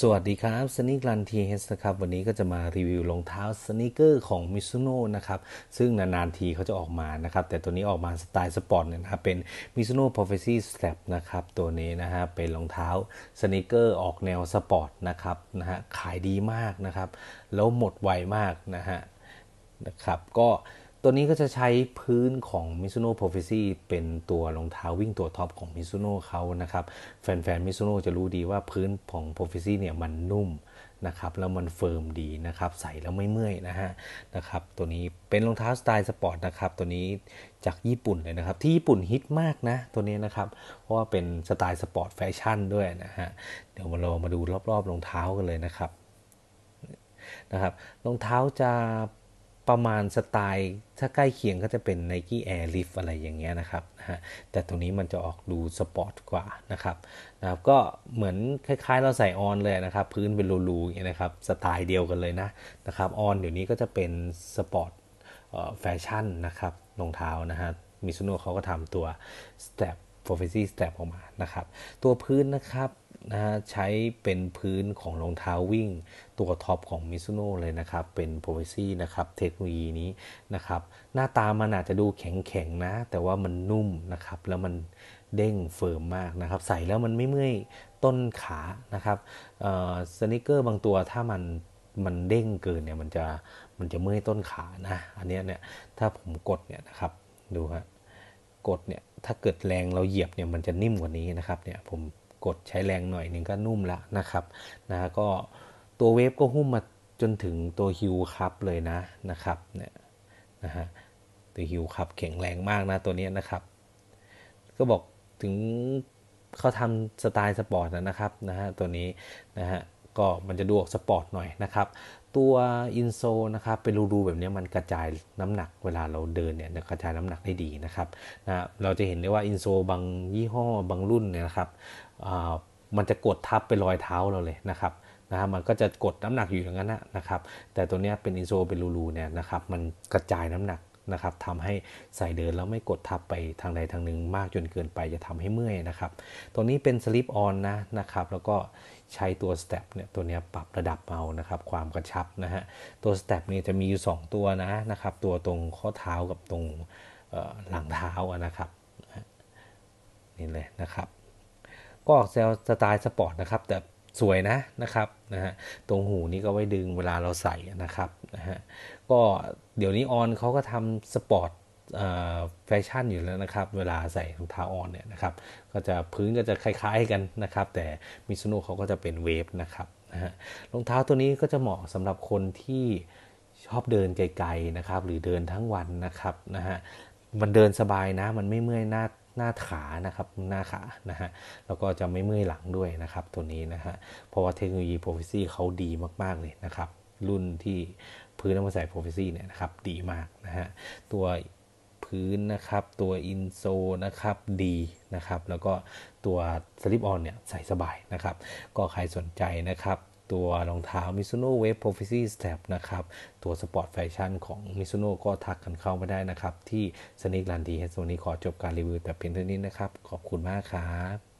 สวัสดีครับสนิกรันทีเฮสครับ วันนี้ก็จะมารีวิวรองเท้าสนิเกอร์ของมิซูโน่นะครับ ซึ่งนานๆทีเขาจะออกมานะครับ แต่ตัวนี้ออกมาสไตล์สปอร์ตเนี่ยนะครับเป็นมิซูโน่พอ p ฟ o ซี่สแตนะครับตัวนี้นะฮะ เป็นรองเท้าสนิเกอร์ออกแนวสปอร์ตนะครับนะฮะขายดีมากนะครับ แล้วหมดไวมากนะฮะนะครับ ก็ตัวนี้ก็จะใช้พื้นของ Mizuno Prophecy เป็นตัวรองเท้าวิ่งตัวท็อปของ Mizuno เขานะครับแฟนๆ Mizuno จะรู้ดีว่าพื้นของ Prophecy เนี่ยมันนุ่มนะครับแล้วมันเฟิร์มดีนะครับใส่แล้วไม่เมื่อยนะฮะนะครับตัวนี้เป็นรองเท้าสไตล์สปอร์ตนะครับตัวนี้จากญี่ปุ่นเลยนะครับที่ญี่ปุ่นฮิตมากนะตัวนี้นะครับเพราะว่าเป็นสไตล์สปอร์ตแฟชั่นด้วยนะฮะเดี๋ยวมาเรามาดูรอบๆรองเท้ากันเลยนะครับนะครับรองเท้าจะประมาณสไตล์ถ้าใกล้เคียงก็จะเป็น Nike Air Lift อะไรอย่างเงี้ยนะครับนะฮะแต่ตรงนี้มันจะออกดูสปอร์ตกว่านะครับนะครับ ก็เหมือนคล้าย ๆ เราใส่ออนเลยนะครับ พื้นเป็นรูๆอย่างเงี้ยนะครับสไตล์เดียวกันเลยนะนะครับออนเดี๋ยวนี้ก็จะเป็นสปอร์ตแฟชั่นนะครับรองเท้านะฮะมิซุโนะเขาก็ทำตัว Step f o r f a c y Step ออกมานะครับ ตัวพื้นนะครับนะฮะใช้เป็นพื้นของรองเท้าวิ่ง ตัวท็อปของมิซูโน่เลยนะครับเป็นโปรซี่นะครับ เทคโนโลยีนี้นะครับหน้าตามันอาจจะดูแข็งๆนะ แต่ว่ามันนุ่มนะครับแล้วมันเด้งเฟิร์มมากนะครับใส่แล้วมันไม่เมื่อยต้นขานะครับสนิเกอร์บางตัวถ้ามันมันเด้งเกินเนี่ยมันจะมันจะเมื่อยต้นขานะอันนี้เนี่ยถ้าผมกดเนี่ยนะครับดูฮะกดเนี่ยถ้าเกิดแรงเราเหยียบเนี่ยมันจะนิ่มกว่านี้นะครับเนี่ยผมกดใช้แรงหน่อยหนึ่งก็นุ่ม ละนะครับ นะก็ตัวเวฟก็หุ้มมาจนถึงตัวฮิวครับเลยนะนะครับเนี่ยนะฮะตัวฮิวครับแข็งแรงมากนะตัวนี้นะครับ ก็บอกถึง เขาทำสไตล์สปอร์ตนะครับนะฮะตัวนี้นะฮะ ก็มันจะดูออก สปอร์ตหน่อยนะครับตัว อินโซนะครับเป็นรูๆแบบนี้มันกระจายน้ำหนักเวลาเราเดินเนี่ยกระจายน้ำหนักได้ดีนะครับนะเราจะเห็นได้ว่าอินโซบางยี่ห้อบางรุ่นเนี่ยนะครับมันจะกดทับไปรอยเท้าเราเลยนะครับนะฮมันก็จะกดน้ำหนักอยู่อย่างนั้นนะครับแต่ตัวนี้เป็นอินโซเป็นรูๆเนี่ยนะครับมันกระจายน้ำหนักนะครับทำให้ใส่เดินแล้วไม่กดทับไปทางใดทางหนึ่ง มากจนเกินไปจะทำให้เมื่อยนะครับตัวนี้เป็นสลิปออนนะนะครับ แล้วก็ใช้ตัวสเต็ปเนี่ยตัวนี้ปรับระดับเอานะครับ ความกระชับนะฮะตัวสเต็ปเนี่ยจะมีอยู่ 2 ตัวนะนะครับ ตัวตรงข้อเท้ากับตรงหลังเท้านะครับ นี่เลยนะครับ ก็ออกแซลสไตล์สปอร์ตนะครับ แต่สวยนะนะครับนะฮะตรงหูนี้ก็ไว้ดึงเวลาเราใส่นะครับนะฮะก็เดี๋ยวนี้ออนเขาก็ทำสปอร์ตแฟชั่นอยู่แล้วนะครับเวลาใส่รองเท้าออนเนี่ยนะครับก็จะพื้นก็จะคล้าย ๆกันนะครับ แต่มิซูโน่เขาก็จะเป็นเวฟนะครับนะฮะรองเท้าตัวนี้ก็จะเหมาะสำหรับคนที่ชอบเดินไกลๆนะครับหรือเดินทั้งวันนะครับนะฮะมันเดินสบายนะมันไม่เมื่อยหน้าหน้าขา นะครับ หน้าขา นะฮะ แล้วก็จะไม่เมื่อยหลังด้วยนะครับ ตัวนี้นะฮะ เพราะว่าเทคโนโลยี p r o ฟิซี่เขาดีมากๆเลยนะครับ รุ่นที่พื้นน้ำมันใส p r o ฟิซี่เนี่ยนะครับ ดีมากนะฮะ ตัวพื้นนะครับ ตัวอินโซนะครับ ดีนะครับ แล้วก็ตัวสลิปออนเนี่ยใส่สบายนะครับ ก็ใครสนใจนะครับตัวรองเท้า Mizuno Wave Prophecy Step นะครับ ตัวสปอร์ตแฟชั่นของ Mizuno ก็ทักกันเข้ามาได้นะครับ ที่ Sneak Run d วโนนี้ ขอจบการรีวิวแต่เพียงเท่านี้นะครับ ขอบคุณมากครับ